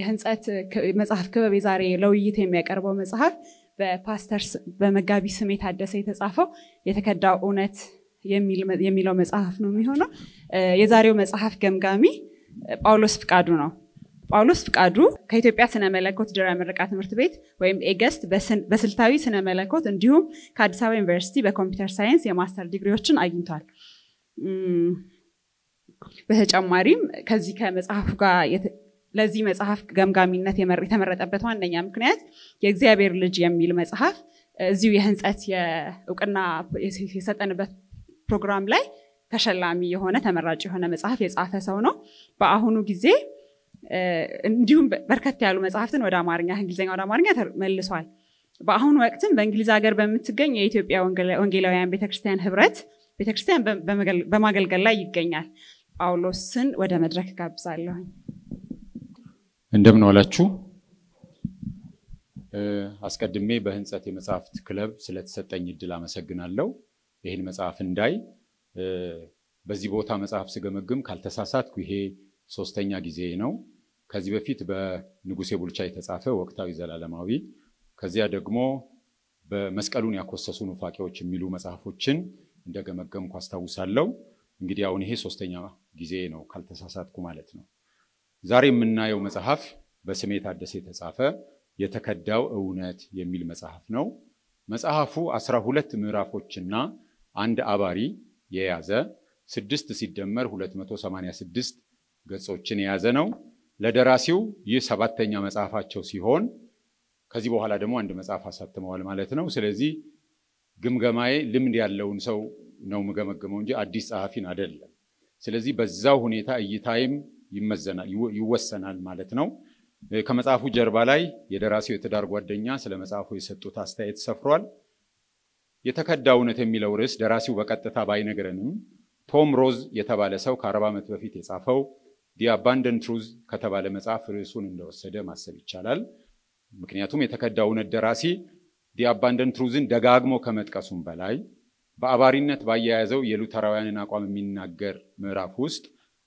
የህንጸት መጽሐፍ ክበብ የዛሬ ለውይይት የሚያቀርበው መጽሐፍ በፓስተር በመጋቢ ስሜ ታደሰ የተጻፈው የተከዳው እውነት የሚለው መጽሐፍ ነው የሚሆነው። የዛሬው መጽሐፍ ገምጋሚ ጳውሎስ ፍቃዱ ነው። ጳውሎስ ፍቃዱ ከኢትዮጵያ ስነ መለኮት ድራ ምረቃ ትምህርት ቤት ወይም ኤገስት በስልታዊ ስነ መለኮት እንዲሁም ከአዲስ አበባ ዩኒቨርሲቲ በኮምፒውተር ሳይንስ የማስተር ዲግሪዎችን አግኝቷል። በተጨማሪም ከዚህ ከመጽሐፉ ጋር ለዚህ መጽሐፍ ገምጋሚነት የተመረጠበት ዋነኛ ምክንያት የእግዚአብሔር ልጅ የሚል መጽሐፍ እዚሁ የህንፀት የእውቅና የሰጠንበት ፕሮግራም ላይ ተሸላሚ የሆነ ተመራጭ የሆነ መጽሐፍ የጻፈ ሰው ነው። በአሁኑ ጊዜ እንዲሁም በርከት ያሉ መጽሐፍትን ወደ አማርኛ እንግሊዝኛ ወደ አማርኛ መልሷል። በአሁኑ ወቅትም በእንግሊዝ ሀገር በምትገኝ የኢትዮጵያ ወንጌላውያን ቤተክርስቲያን ህብረት ቤተክርስቲያን በማገልገል ላይ ይገኛል። ጳውሎስን ወደ መድረክ ጋብዛለሁኝ። እንደምን ዋላችሁ። አስቀድሜ በህንጸት የመጽሐፍት ክለብ ስለተሰጠኝ እድል አመሰግናለሁ። ይህን መጽሐፍ እንዳይ በዚህ ቦታ መጽሐፍ ስገመግም ካልተሳሳትኩ ይሄ ሶስተኛ ጊዜ ነው። ከዚህ በፊት በንጉሴ ቡልቻ የተጻፈ ወቅታዊ ዘላለማዊ፣ ከዚያ ደግሞ በመስቀሉን ያኮሰሱ ኑፋቄዎች የሚሉ መጽሐፎችን እንደገመገምኩ አስታውሳለሁ። እንግዲህ አሁን ይሄ ሶስተኛ ጊዜ ነው ካልተሳሳትኩ ማለት ነው። ዛሬ የምናየው መጽሐፍ በስሜ ታደሰ የተጻፈ የተከዳው እውነት የሚል መጽሐፍ ነው። መጽሐፉ አስራ ሁለት ምዕራፎችና አንድ አባሪ የያዘ ስድስት ሲደመር 286 ገጾችን የያዘ ነው። ለደራሲው ይህ ሰባተኛ መጽሐፋቸው ሲሆን ከዚህ በኋላ ደግሞ አንድ መጽሐፍ አሳትመዋል ማለት ነው። ስለዚህ ግምገማዬ ልምድ ያለውን ሰው ነው የምገመግመው እንጂ አዲስ ጸሐፊን አይደለም። ስለዚህ በዛው ሁኔታ እይታይም ይወሰናል ማለት ነው። ከመጽሐፉ ጀርባ ላይ የደራሲው የትዳር ጓደኛ ስለ መጽሐፉ የሰጡት አስተያየት ሰፍሯል። የተከዳ እውነት የሚለው ርዕስ ደራሲው በቀጥታ ባይነግረንም ቶም ሮዝ የተባለ ሰው ከአርባ ዓመት በፊት የጻፈው ዲ አባንደን ትሩዝ ከተባለ መጽሐፍ ርዕሱን እንደወሰደ ማሰብ ይቻላል። ምክንያቱም የተከዳ እውነት ደራሲ ዲ አባንደን ትሩዝን ደጋግሞ ከመጥቀሱም በላይ በአባሪነት ባያያዘው የሉተራውያንን አቋም የሚናገር ምዕራፍ ውስጥ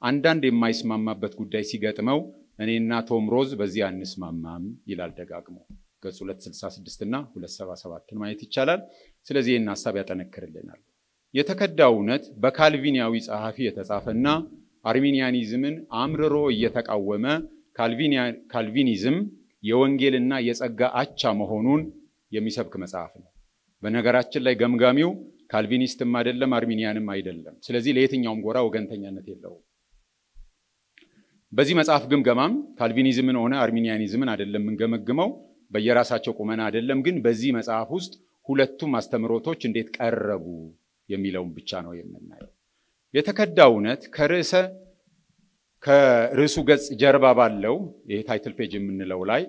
አንዳንድ የማይስማማበት ጉዳይ ሲገጥመው እኔና ቶም ሮዝ በዚህ አንስማማም ይላል ደጋግሞ። ገጽ 266 እና 277ን ማየት ይቻላል። ስለዚህ ይህን ሀሳብ ያጠነክርልናል። የተከዳው እውነት በካልቪኒያዊ ጸሐፊ የተጻፈና አርሚኒያኒዝምን አምርሮ እየተቃወመ ካልቪኒዝም የወንጌልና የጸጋ አቻ መሆኑን የሚሰብክ መጽሐፍ ነው። በነገራችን ላይ ገምጋሚው ካልቪኒስትም አይደለም አርሚኒያንም አይደለም። ስለዚህ ለየትኛውም ጎራ ወገንተኛነት የለውም። በዚህ መጽሐፍ ግምገማም ካልቪኒዝምን ሆነ አርሚኒያኒዝምን አይደለም የምንገመግመው፣ በየራሳቸው ቁመና አይደለም። ግን በዚህ መጽሐፍ ውስጥ ሁለቱም አስተምሮቶች እንዴት ቀረቡ የሚለውን ብቻ ነው የምናየው። የተከዳ እውነት ከርዕሰ ከርዕሱ ገጽ ጀርባ ባለው ይሄ ታይትል ፔጅ የምንለው ላይ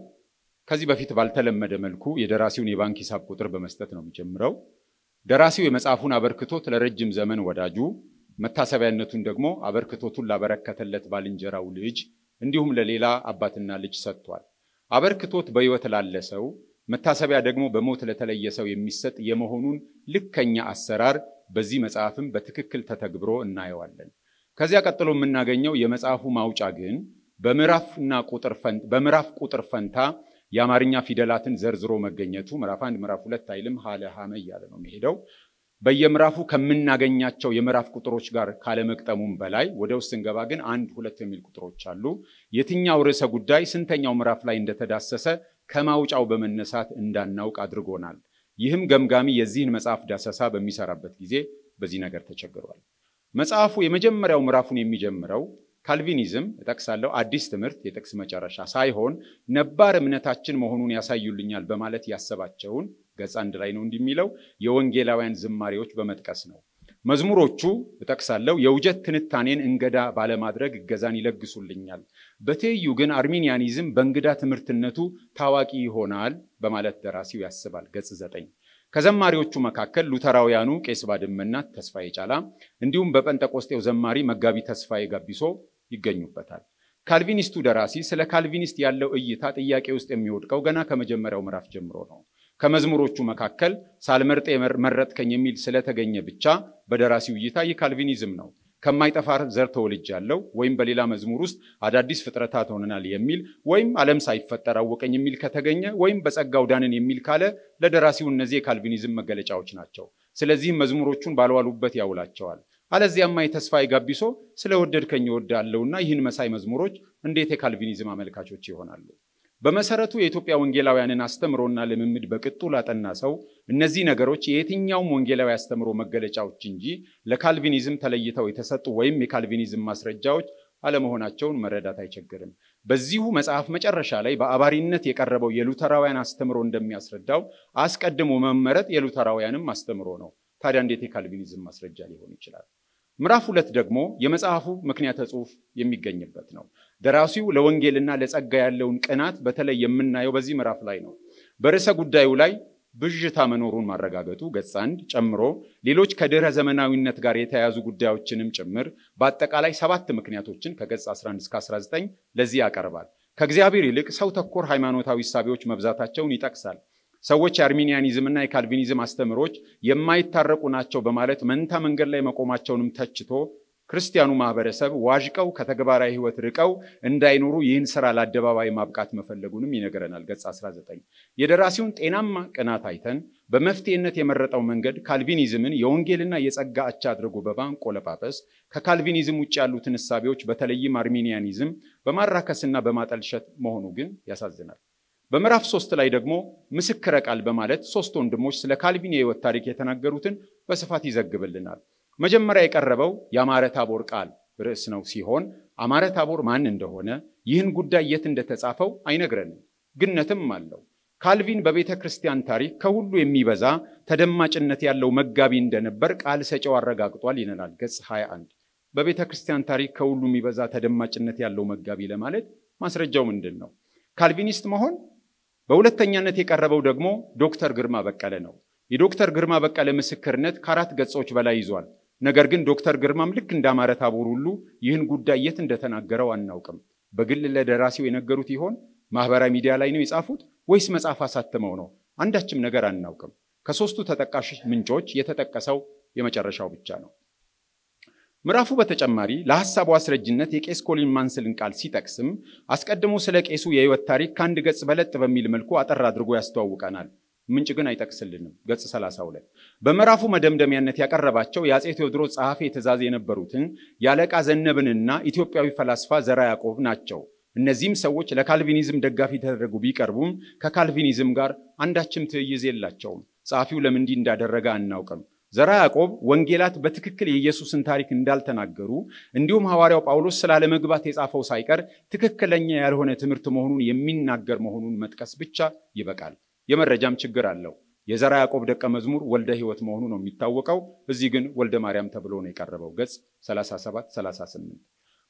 ከዚህ በፊት ባልተለመደ መልኩ የደራሲውን የባንክ ሂሳብ ቁጥር በመስጠት ነው የሚጀምረው። ደራሲው የመጽሐፉን አበርክቶት ለረጅም ዘመን ወዳጁ መታሰቢያነቱን ደግሞ አበርክቶቱን ላበረከተለት ባልንጀራው ልጅ እንዲሁም ለሌላ አባትና ልጅ ሰጥቷል። አበርክቶት በሕይወት ላለ ሰው መታሰቢያ ደግሞ በሞት ለተለየ ሰው የሚሰጥ የመሆኑን ልከኛ አሰራር በዚህ መጽሐፍም በትክክል ተተግብሮ እናየዋለን። ከዚያ ቀጥሎ የምናገኘው የመጽሐፉ ማውጫ ግን በምዕራፍ ቁጥር ፈንታ የአማርኛ ፊደላትን ዘርዝሮ መገኘቱ ምዕራፍ አንድ ምዕራፍ ሁለት አይልም ሀለ ሀመ እያለ ነው የሚሄደው። በየምዕራፉ ከምናገኛቸው የምዕራፍ ቁጥሮች ጋር ካለመቅጠሙም በላይ ወደ ውስጥ ስንገባ ግን አንድ ሁለት የሚል ቁጥሮች አሉ። የትኛው ርዕሰ ጉዳይ ስንተኛው ምዕራፍ ላይ እንደተዳሰሰ ከማውጫው በመነሳት እንዳናውቅ አድርጎናል። ይህም ገምጋሚ የዚህን መጽሐፍ ዳሰሳ በሚሰራበት ጊዜ በዚህ ነገር ተቸግሯል። መጽሐፉ የመጀመሪያው ምዕራፉን የሚጀምረው ካልቪኒዝም እጠቅሳለሁ አዲስ ትምህርት የጥቅስ መጨረሻ ሳይሆን ነባር እምነታችን መሆኑን ያሳዩልኛል በማለት ያሰባቸውን ገጽ አንድ ላይ ነው እንደሚለው የወንጌላውያን ዝማሬዎች በመጥቀስ ነው። መዝሙሮቹ እጠቅሳለሁ የውጀት ትንታኔን እንገዳ ባለማድረግ እገዛን ይለግሱልኛል። በትይዩ ግን አርሚኒያኒዝም በእንግዳ ትምህርትነቱ ታዋቂ ይሆናል በማለት ደራሲው ያስባል። ገጽ ዘጠኝ ከዘማሪዎቹ መካከል ሉተራውያኑ ቄስ ባድመና ተስፋዬ ጫላ እንዲሁም በጴንጠቆስጤው ዘማሪ መጋቢ ተስፋዬ ጋቢሶ ይገኙበታል። ካልቪኒስቱ ደራሲ ስለ ካልቪኒስት ያለው እይታ ጥያቄ ውስጥ የሚወድቀው ገና ከመጀመሪያው ምዕራፍ ጀምሮ ነው። ከመዝሙሮቹ መካከል ሳልመርጥ መረጥከኝ የሚል ስለተገኘ ብቻ በደራሲው እይታ ይህ ካልቪኒዝም ነው። ከማይጠፋር ዘር ተወልጃለሁ ወይም በሌላ መዝሙር ውስጥ አዳዲስ ፍጥረታት ሆነናል የሚል ወይም ዓለም ሳይፈጠር አወቀኝ የሚል ከተገኘ ወይም በጸጋው ዳንን የሚል ካለ ለደራሲው እነዚህ የካልቪኒዝም መገለጫዎች ናቸው። ስለዚህም መዝሙሮቹን ባልዋሉበት ያውላቸዋል። አለዚያማ የተስፋ የጋቢሶ ስለወደድከኝ ወዳለውና ይህን መሳይ መዝሙሮች እንዴት የካልቪኒዝም አመልካቾች ይሆናሉ? በመሰረቱ የኢትዮጵያ ወንጌላውያንን አስተምሮና ልምምድ በቅጡ ላጠና ሰው እነዚህ ነገሮች የየትኛውም ወንጌላዊ አስተምሮ መገለጫዎች እንጂ ለካልቪኒዝም ተለይተው የተሰጡ ወይም የካልቪኒዝም ማስረጃዎች አለመሆናቸውን መረዳት አይቸግርም። በዚሁ መጽሐፍ መጨረሻ ላይ በአባሪነት የቀረበው የሉተራውያን አስተምሮ እንደሚያስረዳው አስቀድሞ መመረጥ የሉተራውያንም አስተምሮ ነው። ታዲያ እንዴት የካልቪኒዝም ማስረጃ ሊሆን ይችላል? ምዕራፍ ሁለት ደግሞ የመጽሐፉ ምክንያተ ጽሑፍ የሚገኝበት ነው። ደራሲው ለወንጌልና ለጸጋ ያለውን ቅናት በተለይ የምናየው በዚህ ምዕራፍ ላይ ነው። በርዕሰ ጉዳዩ ላይ ብዥታ መኖሩን ማረጋገጡ ገጽ አንድ ጨምሮ ሌሎች ከድህረ ዘመናዊነት ጋር የተያያዙ ጉዳዮችንም ጭምር በአጠቃላይ ሰባት ምክንያቶችን ከገጽ 11 እስከ 19 ለዚህ ያቀርባል። ከእግዚአብሔር ይልቅ ሰው ተኮር ሃይማኖታዊ እሳቤዎች መብዛታቸውን ይጠቅሳል። ሰዎች የአርሚኒያኒዝምና የካልቪኒዝም አስተምሮች የማይታረቁ ናቸው በማለት መንታ መንገድ ላይ መቆማቸውንም ተችቶ ክርስቲያኑ ማህበረሰብ ዋዥቀው ከተግባራዊ ህይወት ርቀው እንዳይኖሩ ይህን ስራ ለአደባባይ ማብቃት መፈለጉንም ይነግረናል። ገጽ 19 የደራሲውን ጤናማ ቅናት አይተን በመፍትሄነት የመረጠው መንገድ ካልቪኒዝምን የወንጌልና የጸጋ አቻ አድርጎ በማንቆለጳጰስ ከካልቪኒዝም ውጭ ያሉትን እሳቤዎች በተለይም አርሚኒያኒዝም በማራከስና በማጠልሸት መሆኑ ግን ያሳዝናል። በምዕራፍ ሶስት ላይ ደግሞ ምስክረ ቃል በማለት ሶስት ወንድሞች ስለ ካልቪን የህይወት ታሪክ የተናገሩትን በስፋት ይዘግብልናል። መጀመሪያ የቀረበው የአማረ ታቦር ቃል ርዕስ ነው ሲሆን አማረ ታቦር ማን እንደሆነ ይህን ጉዳይ የት እንደተጻፈው አይነግረንም፣ ግነትም አለው። ካልቪን በቤተ ክርስቲያን ታሪክ ከሁሉ የሚበዛ ተደማጭነት ያለው መጋቢ እንደነበር ቃል ሰጪው አረጋግጧል ይለናል ገጽ 21። በቤተ ክርስቲያን ታሪክ ከሁሉ የሚበዛ ተደማጭነት ያለው መጋቢ ለማለት ማስረጃው ምንድን ነው? ካልቪኒስት መሆን በሁለተኛነት የቀረበው ደግሞ ዶክተር ግርማ በቀለ ነው። የዶክተር ግርማ በቀለ ምስክርነት ከአራት ገጾች በላይ ይዟል። ነገር ግን ዶክተር ግርማም ልክ እንዳማረ ታቦር ሁሉ ይህን ጉዳይ የት እንደተናገረው አናውቅም። በግል ለደራሲው የነገሩት ይሆን? ማህበራዊ ሚዲያ ላይ ነው የጻፉት ወይስ መጽሐፍ አሳትመው ነው? አንዳችም ነገር አናውቅም። ከሶስቱ ተጠቃሽ ምንጮች የተጠቀሰው የመጨረሻው ብቻ ነው። ምዕራፉ በተጨማሪ ለሐሳቡ አስረጅነት የቄስ ኮሊን ማንስልን ቃል ሲጠቅስም አስቀድሞ ስለ ቄሱ የህይወት ታሪክ ከአንድ ገጽ በለጥ በሚል መልኩ አጠር አድርጎ ያስተዋውቀናል። ምንጭ ግን አይጠቅስልንም። ገጽ 32 በምዕራፉ መደምደሚያነት ያቀረባቸው የአጼ ቴዎድሮስ ጸሐፊ ትእዛዝ የነበሩትን የአለቃ ዘነብንና ኢትዮጵያዊ ፈላስፋ ዘራ ያዕቆብ ናቸው። እነዚህም ሰዎች ለካልቪኒዝም ደጋፊ ተደረጉ ቢቀርቡም ከካልቪኒዝም ጋር አንዳችም ትዕይዝ የላቸውም። ጸሐፊው ለምን እንዲህ እንዳደረገ አናውቅም። ዘራ ያዕቆብ ወንጌላት በትክክል የኢየሱስን ታሪክ እንዳልተናገሩ እንዲሁም ሐዋርያው ጳውሎስ ስላለመግባት የጻፈው ሳይቀር ትክክለኛ ያልሆነ ትምህርት መሆኑን የሚናገር መሆኑን መጥቀስ ብቻ ይበቃል። የመረጃም ችግር አለው። የዘራ ያዕቆብ ደቀ መዝሙር ወልደ ሕይወት መሆኑ ነው የሚታወቀው። እዚህ ግን ወልደ ማርያም ተብሎ ነው የቀረበው። ገጽ 3738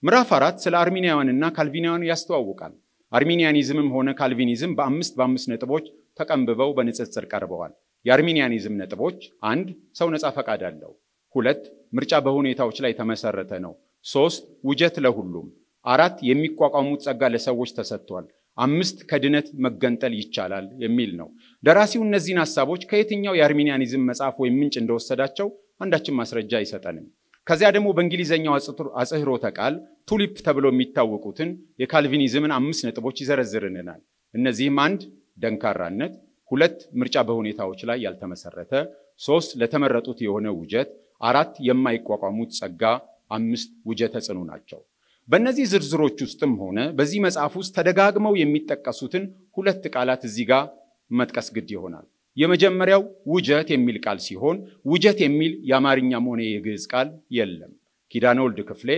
ምዕራፍ አራት ስለ አርሚኒያውያንና ካልቪኒያውያን ያስተዋውቃል። አርሚኒያኒዝምም ሆነ ካልቪኒዝም በአምስት በአምስት ነጥቦች ተቀንብበው በንጽጽር ቀርበዋል። የአርሚኒያኒዝም ነጥቦች አንድ ሰው ነፃ ፈቃድ አለው፣ ሁለት ምርጫ በሁኔታዎች ላይ የተመሰረተ ነው፣ ሶስት ውጀት ለሁሉም፣ አራት የሚቋቋሙት ጸጋ ለሰዎች ተሰጥቷል፣ አምስት ከድነት መገንጠል ይቻላል የሚል ነው። ደራሲው እነዚህን ሀሳቦች ከየትኛው የአርሚኒያኒዝም መጽሐፍ ወይም ምንጭ እንደወሰዳቸው አንዳችን ማስረጃ አይሰጠንም። ከዚያ ደግሞ በእንግሊዝኛው አጽህሮተ ቃል ቱሊፕ ተብለው የሚታወቁትን የካልቪኒዝምን አምስት ነጥቦች ይዘረዝርንናል። እነዚህም አንድ ደንካራነት ሁለት ምርጫ በሁኔታዎች ላይ ያልተመሰረተ፣ ሶስት ለተመረጡት የሆነ ውጀት፣ አራት የማይቋቋሙት ጸጋ፣ አምስት ውጀተ ጽኑ ናቸው። በእነዚህ ዝርዝሮች ውስጥም ሆነ በዚህ መጽሐፍ ውስጥ ተደጋግመው የሚጠቀሱትን ሁለት ቃላት እዚህ ጋር መጥቀስ ግድ ይሆናል። የመጀመሪያው ውጀት የሚል ቃል ሲሆን ውጀት የሚል የአማርኛም ሆነ የግዕዝ ቃል የለም። ኪዳነ ወልድ ክፍሌ፣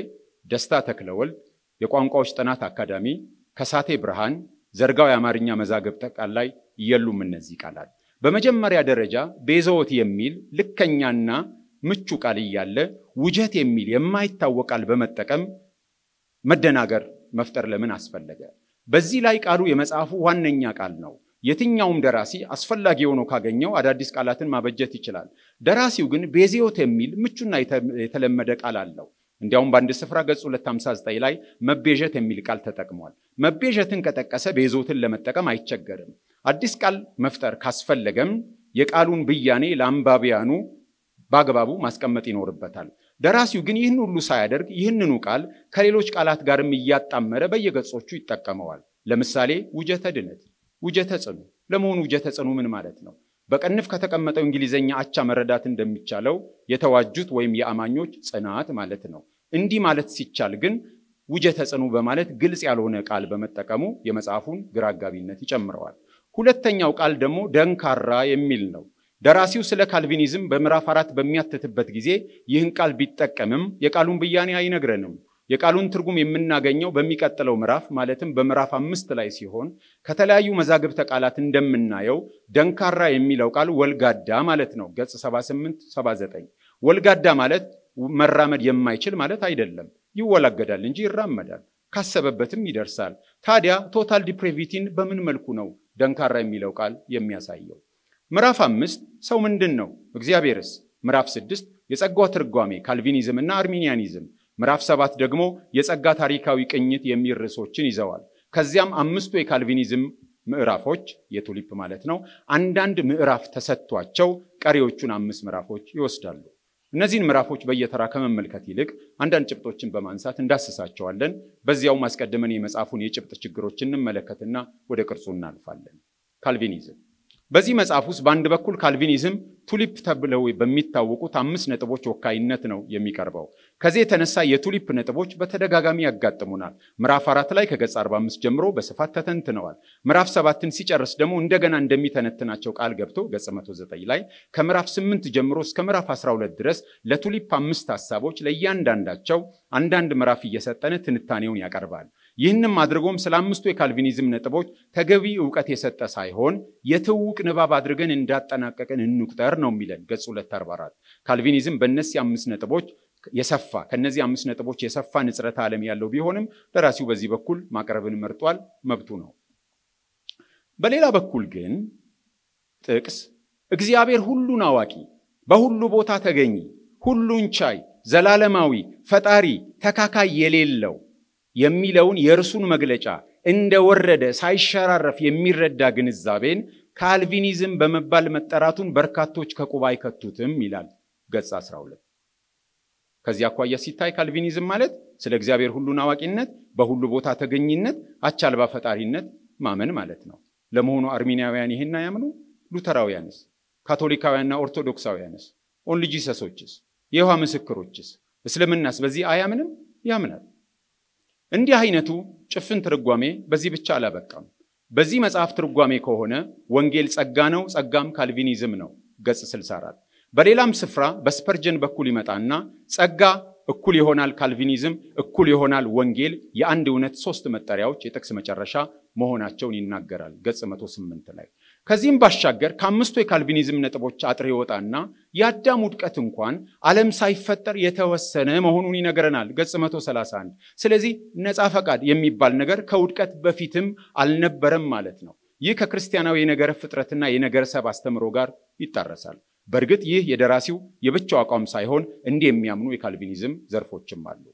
ደስታ ተክለ ወልድ፣ የቋንቋዎች ጥናት አካዳሚ፣ ከሳቴ ብርሃን፣ ዘርጋው የአማርኛ መዛግብ ጠቃል ላይ የሉም። እነዚህ ቃላት በመጀመሪያ ደረጃ ቤዘወት የሚል ልከኛና ምቹ ቃል እያለ ውጀት የሚል የማይታወቅ ቃል በመጠቀም መደናገር መፍጠር ለምን አስፈለገ? በዚህ ላይ ቃሉ የመጽሐፉ ዋነኛ ቃል ነው። የትኛውም ደራሲ አስፈላጊ ሆኖ ካገኘው አዳዲስ ቃላትን ማበጀት ይችላል። ደራሲው ግን ቤዜዎት የሚል ምቹና የተለመደ ቃል አለው። እንዲያውም በአንድ ስፍራ ገጽ 259 ላይ መቤዠት የሚል ቃል ተጠቅሟል። መቤዠትን ከጠቀሰ ቤዞትን ለመጠቀም አይቸገርም። አዲስ ቃል መፍጠር ካስፈለገም የቃሉን ብያኔ ለአንባቢያኑ በአግባቡ ማስቀመጥ ይኖርበታል። ደራሲው ግን ይህን ሁሉ ሳያደርግ ይህንኑ ቃል ከሌሎች ቃላት ጋርም እያጣመረ በየገጾቹ ይጠቀመዋል። ለምሳሌ ውጀተ ድነት፣ ውጀተ ጽኑ። ለመሆኑ ውጀተ ጽኑ ምን ማለት ነው? በቅንፍ ከተቀመጠው እንግሊዘኛ አቻ መረዳት እንደሚቻለው የተዋጁት ወይም የአማኞች ጽናት ማለት ነው። እንዲህ ማለት ሲቻል ግን ውጀተ ጽኑ በማለት ግልጽ ያልሆነ ቃል በመጠቀሙ የመጽሐፉን ግራ አጋቢነት ይጨምረዋል። ሁለተኛው ቃል ደግሞ ደንካራ የሚል ነው። ደራሲው ስለ ካልቪኒዝም በምዕራፍ አራት በሚያትትበት ጊዜ ይህን ቃል ቢጠቀምም የቃሉን ብያኔ አይነግረንም። የቃሉን ትርጉም የምናገኘው በሚቀጥለው ምዕራፍ ማለትም በምዕራፍ አምስት ላይ ሲሆን ከተለያዩ መዛግብተ ቃላት እንደምናየው ደንካራ የሚለው ቃል ወልጋዳ ማለት ነው። ገጽ 78 79 ወልጋዳ ማለት መራመድ የማይችል ማለት አይደለም። ይወላገዳል እንጂ ይራመዳል፣ ካሰበበትም ይደርሳል። ታዲያ ቶታል ዲፕሬቪቲን በምን መልኩ ነው ደንካራ የሚለው ቃል የሚያሳየው። ምዕራፍ አምስት ሰው ምንድን ነው? እግዚአብሔርስ? ምዕራፍ ስድስት የጸጋው ትርጓሜ ካልቪኒዝም እና አርሚኒያኒዝም፣ ምዕራፍ ሰባት ደግሞ የጸጋ ታሪካዊ ቅኝት የሚል ርዕሶችን ይዘዋል። ከዚያም አምስቱ የካልቪኒዝም ምዕራፎች የቱሊፕ ማለት ነው፣ አንዳንድ ምዕራፍ ተሰጥቷቸው ቀሪዎቹን አምስት ምዕራፎች ይወስዳሉ። እነዚህን ምዕራፎች በየተራ ከመመልከት ይልቅ አንዳንድ ጭብጦችን በማንሳት እንዳስሳቸዋለን። በዚያውም አስቀድመን የመጽሐፉን የጭብጥ ችግሮች እንመለከትና ወደ ቅርጹ እናልፋለን። ካልቪኒዝም በዚህ መጽሐፍ ውስጥ በአንድ በኩል ካልቪኒዝም ቱሊፕ ተብለው በሚታወቁት አምስት ነጥቦች ወካይነት ነው የሚቀርበው። ከዚህ የተነሳ የቱሊፕ ነጥቦች በተደጋጋሚ ያጋጥሙናል። ምዕራፍ አራት ላይ ከገጽ 45 ጀምሮ በስፋት ተተንትነዋል። ምዕራፍ ሰባትን ሲጨርስ ደግሞ እንደገና እንደሚተነትናቸው ቃል ገብቶ ገጽ 109 ላይ ከምዕራፍ 8 ጀምሮ እስከ ምዕራፍ 12 ድረስ ለቱሊፕ አምስት ሀሳቦች ለእያንዳንዳቸው አንዳንድ ምዕራፍ እየሰጠነ ትንታኔውን ያቀርባል። ይህንም አድርጎም ስለ አምስቱ የካልቪኒዝም ነጥቦች ተገቢ እውቀት የሰጠ ሳይሆን የትውቅ ንባብ አድርገን እንዳጠናቀቅን እንቁጠር ነው የሚለን ገጽ 244 ካልቪኒዝም በእነዚህ አምስት ነጥቦች የሰፋ ከነዚህ አምስት ነጥቦች የሰፋ ንጽረተ ዓለም ያለው ቢሆንም ደራሲው በዚህ በኩል ማቅረብን መርጧል። መብቱ ነው። በሌላ በኩል ግን ጥቅስ እግዚአብሔር ሁሉን አዋቂ፣ በሁሉ ቦታ ተገኝ፣ ሁሉን ቻይ፣ ዘላለማዊ፣ ፈጣሪ፣ ተካካይ የሌለው የሚለውን የእርሱን መግለጫ እንደወረደ ሳይሸራረፍ የሚረዳ ግንዛቤን ካልቪኒዝም በመባል መጠራቱን በርካቶች ከቁብ አይከቱትም ይላል ገጽ 12። ከዚህ አኳያ ሲታይ ካልቪኒዝም ማለት ስለ እግዚአብሔር ሁሉን አዋቂነት፣ በሁሉ ቦታ ተገኝነት፣ አቻልባ ፈጣሪነት ማመን ማለት ነው። ለመሆኑ አርሚናውያን ይህን አያምኑ? ሉተራውያንስ? ካቶሊካውያንና ኦርቶዶክሳውያንስ? ኦንሊጂሰሶችስ የውሃ ምስክሮችስ? እስልምናስ በዚህ አያምንም? ያምናል። እንዲህ አይነቱ ጭፍን ትርጓሜ በዚህ ብቻ አላበቃም። በዚህ መጽሐፍ ትርጓሜ ከሆነ ወንጌል ጸጋ ነው፣ ጸጋም ካልቪኒዝም ነው፣ ገጽ 64። በሌላም ስፍራ በስፐርጀን በኩል ይመጣና ጸጋ እኩል ይሆናል ካልቪኒዝም፣ እኩል ይሆናል ወንጌል፣ የአንድ እውነት ሶስት መጠሪያዎች የጥቅስ መጨረሻ መሆናቸውን ይናገራል፣ ገጽ 108 ላይ ከዚህም ባሻገር ከአምስቱ የካልቪኒዝም ነጥቦች አጥር ይወጣና የአዳም ውድቀት እንኳን ዓለም ሳይፈጠር የተወሰነ መሆኑን ይነግረናል። ገጽ 131 ስለዚህ ነፃ ፈቃድ የሚባል ነገር ከውድቀት በፊትም አልነበረም ማለት ነው። ይህ ከክርስቲያናዊ የነገረ ፍጥረትና የነገረ ሰብ አስተምሮ ጋር ይጣረሳል። በእርግጥ ይህ የደራሲው የብቻው አቋም ሳይሆን እንዲህ የሚያምኑ የካልቪኒዝም ዘርፎችም አሉ።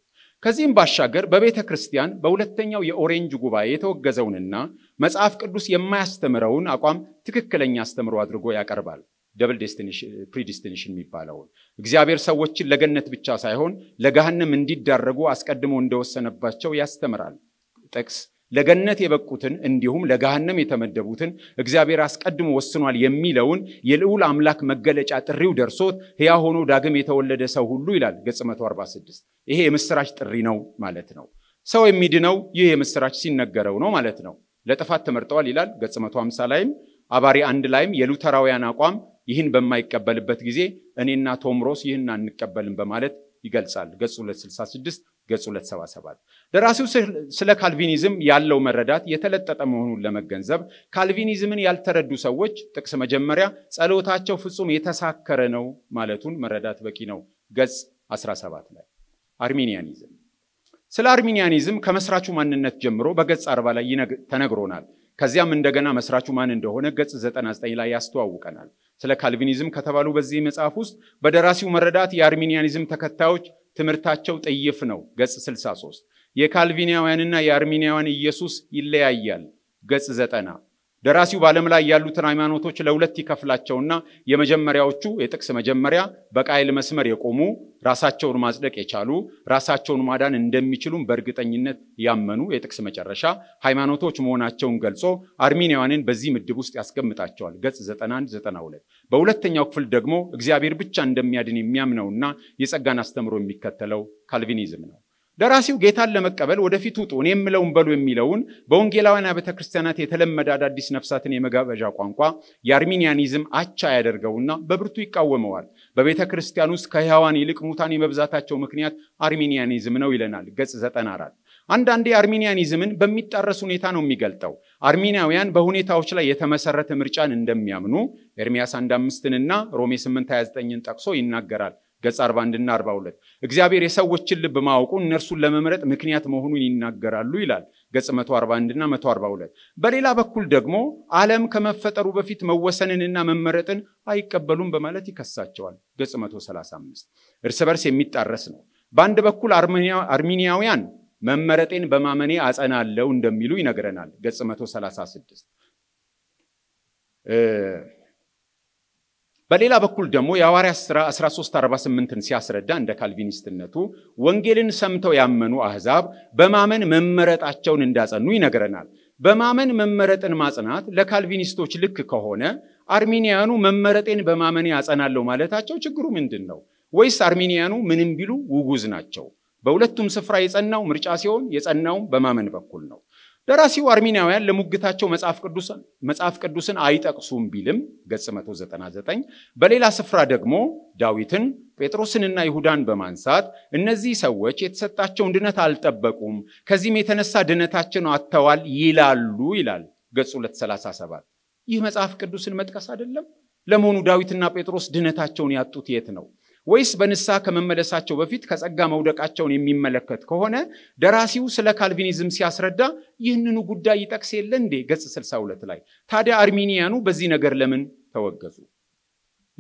ከዚህም ባሻገር በቤተ ክርስቲያን በሁለተኛው የኦሬንጅ ጉባኤ የተወገዘውንና መጽሐፍ ቅዱስ የማያስተምረውን አቋም ትክክለኛ አስተምሮ አድርጎ ያቀርባል። ደብል ፕሪዲስቲኔሽን የሚባለውን እግዚአብሔር ሰዎችን ለገነት ብቻ ሳይሆን ለገሃንም እንዲዳረጉ አስቀድሞ እንደወሰነባቸው ያስተምራል። ጥቅስ ለገነት የበቁትን እንዲሁም ለገሃነም የተመደቡትን እግዚአብሔር አስቀድሞ ወስኗል የሚለውን የልዑል አምላክ መገለጫ ጥሪው ደርሶት ሕያ ሆኖ ዳግም የተወለደ ሰው ሁሉ ይላል ገጽ 146 ይሄ የምስራች ጥሪ ነው ማለት ነው። ሰው የሚድነው ይህ የምስራች ሲነገረው ነው ማለት ነው። ለጥፋት ተመርጠዋል ይላል ገጽ 150 ላይም አባሪ አንድ ላይም የሉተራውያን አቋም ይህን በማይቀበልበት ጊዜ እኔና ቶም ሮስ ይህን አንቀበልም በማለት ይገልጻል። ገጽ 266 ገጽ 277 ደራሲው ስለ ካልቪኒዝም ያለው መረዳት የተለጠጠ መሆኑን ለመገንዘብ ካልቪኒዝምን ያልተረዱ ሰዎች ጥቅስ መጀመሪያ ጸሎታቸው ፍጹም የተሳከረ ነው ማለቱን መረዳት በቂ ነው። ገጽ 17 ላይ አርሚኒያኒዝም ስለ አርሚኒያኒዝም ከመስራቹ ማንነት ጀምሮ በገጽ 40 ላይ ተነግሮናል። ከዚያም እንደገና መስራቹ ማን እንደሆነ ገጽ 99 ላይ ያስተዋውቀናል። ስለ ካልቪኒዝም ከተባሉ በዚህ መጽሐፍ ውስጥ በደራሲው መረዳት የአርሚኒያኒዝም ተከታዮች ትምህርታቸው ጥይፍ ነው። ገጽ 63 የካልቪኒያውያንና የአርሚኒያውያን ኢየሱስ ይለያያል። ገጽ ዘጠና ደራሲው በዓለም ላይ ያሉትን ሃይማኖቶች ለሁለት ይከፍላቸውና የመጀመሪያዎቹ የጥቅስ መጀመሪያ በቃይል መስመር የቆሙ ራሳቸውን ማጽደቅ የቻሉ ራሳቸውን ማዳን እንደሚችሉም በእርግጠኝነት ያመኑ የጥቅስ መጨረሻ ሃይማኖቶች መሆናቸውን ገልጾ አርሚኒያውያንን በዚህ ምድብ ውስጥ ያስቀምጣቸዋል። ገጽ 91 92 በሁለተኛው ክፍል ደግሞ እግዚአብሔር ብቻ እንደሚያድን የሚያምነውና የጸጋን አስተምሮ የሚከተለው ካልቪኒዝም ነው። ደራሲው ጌታን ለመቀበል ወደፊት ውጡ፣ እኔ የምለውን በሉ የሚለውን በወንጌላውያን አብያተ ክርስቲያናት የተለመደ አዳዲስ ነፍሳትን የመጋበዣ ቋንቋ የአርሚኒያኒዝም አቻ ያደርገውና በብርቱ ይቃወመዋል። በቤተ ክርስቲያን ውስጥ ከሕያዋን ይልቅ ሙታን የመብዛታቸው ምክንያት አርሚኒያኒዝም ነው ይለናል ገጽ 94 አንዳንዴ አርሚኒያኒዝምን በሚጣረስ ሁኔታ ነው የሚገልጠው። አርሜኒያውያን በሁኔታዎች ላይ የተመሰረተ ምርጫን እንደሚያምኑ ኤርሚያስ 1 5 ሮሜ 829 29ን ጠቅሶ ይናገራል። ገጽ 41 እና 42 እግዚአብሔር የሰዎችን ልብ ማወቁ እነርሱን ለመምረጥ ምክንያት መሆኑን ይናገራሉ ይላል ገጽ 141 እና 142። በሌላ በኩል ደግሞ ዓለም ከመፈጠሩ በፊት መወሰንንና መመረጥን አይቀበሉም በማለት ይከሳቸዋል ገጽ 135። እርስ በርስ የሚጣረስ ነው። በአንድ በኩል አርሚኒያውያን መመረጤን በማመኔ አጸናለው እንደሚሉ ይነግረናል ገጽ 136 በሌላ በኩል ደግሞ የሐዋርያ ሥራ 1348ን ሲያስረዳ እንደ ካልቪኒስትነቱ ወንጌልን ሰምተው ያመኑ አሕዛብ በማመን መመረጣቸውን እንዳጸኑ ይነግረናል። በማመን መመረጥን ማጽናት ለካልቪኒስቶች ልክ ከሆነ አርሚኒያኑ መመረጤን በማመን ያጸናለሁ ማለታቸው ችግሩ ምንድን ነው? ወይስ አርሚኒያኑ ምንም ቢሉ ውጉዝ ናቸው? በሁለቱም ስፍራ የጸናው ምርጫ ሲሆን የጸናውም በማመን በኩል ነው። ደራሲው አርሚናውያን ለሙግታቸው መጽሐፍ ቅዱስን መጽሐፍ ቅዱስን አይጠቅሱም ቢልም ገጽ 199 በሌላ ስፍራ ደግሞ ዳዊትን ጴጥሮስንና ይሁዳን በማንሳት እነዚህ ሰዎች የተሰጣቸውን ድነት አልጠበቁም፣ ከዚህም የተነሳ ድነታችን አጥተዋል ይላሉ ይላል ገጽ 237። ይህ መጽሐፍ ቅዱስን መጥቀስ አይደለም? ለመሆኑ ዳዊትና ጴጥሮስ ድነታቸውን ያጡት የት ነው? ወይስ በንስሐ ከመመለሳቸው በፊት ከጸጋ መውደቃቸውን የሚመለከት ከሆነ ደራሲው ስለ ካልቪኒዝም ሲያስረዳ ይህንኑ ጉዳይ ይጠቅስ የለ እንዴ? ገጽ 62 ላይ ታዲያ አርሚኒያኑ በዚህ ነገር ለምን ተወገዙ?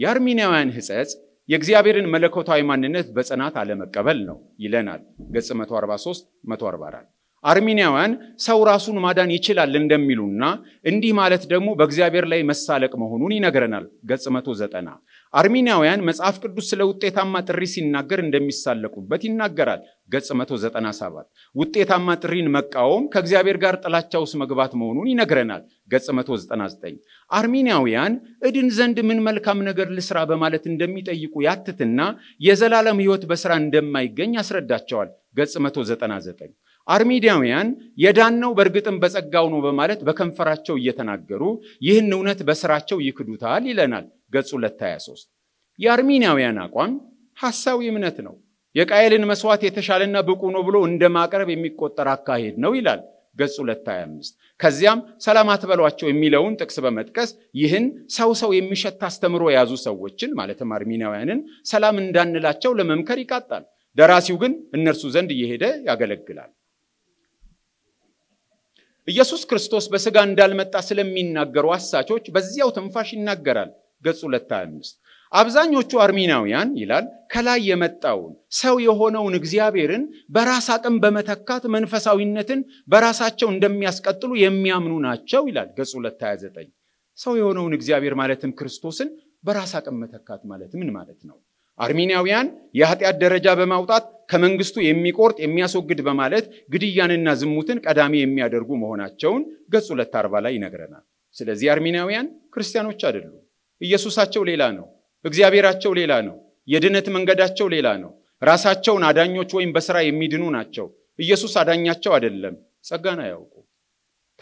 የአርሚኒያውያን ሕጸጽ የእግዚአብሔርን መለኮታዊ ማንነት በጽናት አለመቀበል ነው ይለናል። ገጽ 143 144 አርሚኒያውያን ሰው ራሱን ማዳን ይችላል እንደሚሉና እንዲህ ማለት ደግሞ በእግዚአብሔር ላይ መሳለቅ መሆኑን ይነግረናል። ገጽ 190 አርሚናውያን መጽሐፍ ቅዱስ ስለ ውጤታማ ጥሪ ሲናገር እንደሚሳለቁበት ይናገራል። ገጽ 197 ውጤታማ ጥሪን መቃወም ከእግዚአብሔር ጋር ጥላቻ ውስጥ መግባት መሆኑን ይነግረናል። ገጽ 199 አርሚናውያን እድን ዘንድ ምን መልካም ነገር ልስራ በማለት እንደሚጠይቁ ያትትና የዘላለም ሕይወት በስራ እንደማይገኝ ያስረዳቸዋል። ገጽ 199 አርሚዳውያን የዳነው በእርግጥም በጸጋው ነው በማለት በከንፈራቸው እየተናገሩ ይህን እውነት በስራቸው ይክዱታል ይለናል። ገጽ 223 የአርሚናውያን አቋም ሐሳዊ እምነት ነው። የቃየልን መስዋዕት የተሻለና ብቁ ነው ብሎ እንደ ማቅረብ የሚቆጠር አካሄድ ነው ይላል ገጽ 225 ከዚያም ሰላም አትበሏቸው የሚለውን ጥቅስ በመጥቀስ ይህን ሰው ሰው የሚሸት አስተምሮ የያዙ ሰዎችን ማለትም አርሚናውያንን ሰላም እንዳንላቸው ለመምከር ይቃጣል። ደራሲው ግን እነርሱ ዘንድ እየሄደ ያገለግላል። ኢየሱስ ክርስቶስ በስጋ እንዳልመጣ ስለሚናገሩ አሳቾች በዚያው ትንፋሽ ይናገራል። ገጽ 225 አብዛኞቹ አርሚናውያን ይላል ከላይ የመጣውን ሰው የሆነውን እግዚአብሔርን በራስ አቅም በመተካት መንፈሳዊነትን በራሳቸው እንደሚያስቀጥሉ የሚያምኑ ናቸው ይላል ገጽ 229 ሰው የሆነውን እግዚአብሔር ማለትም ክርስቶስን በራስ አቅም መተካት ማለት ምን ማለት ነው አርሚናውያን የኃጢአት ደረጃ በማውጣት ከመንግስቱ የሚቆርጥ የሚያስወግድ በማለት ግድያንና ዝሙትን ቀዳሚ የሚያደርጉ መሆናቸውን ገጽ 240 ላይ ይነግረናል ስለዚህ አርሚናውያን ክርስቲያኖች አይደሉም ኢየሱሳቸው ሌላ ነው። እግዚአብሔራቸው ሌላ ነው። የድነት መንገዳቸው ሌላ ነው። ራሳቸውን አዳኞች ወይም በስራ የሚድኑ ናቸው። ኢየሱስ አዳኛቸው አይደለም። ጸጋን አያውቁ።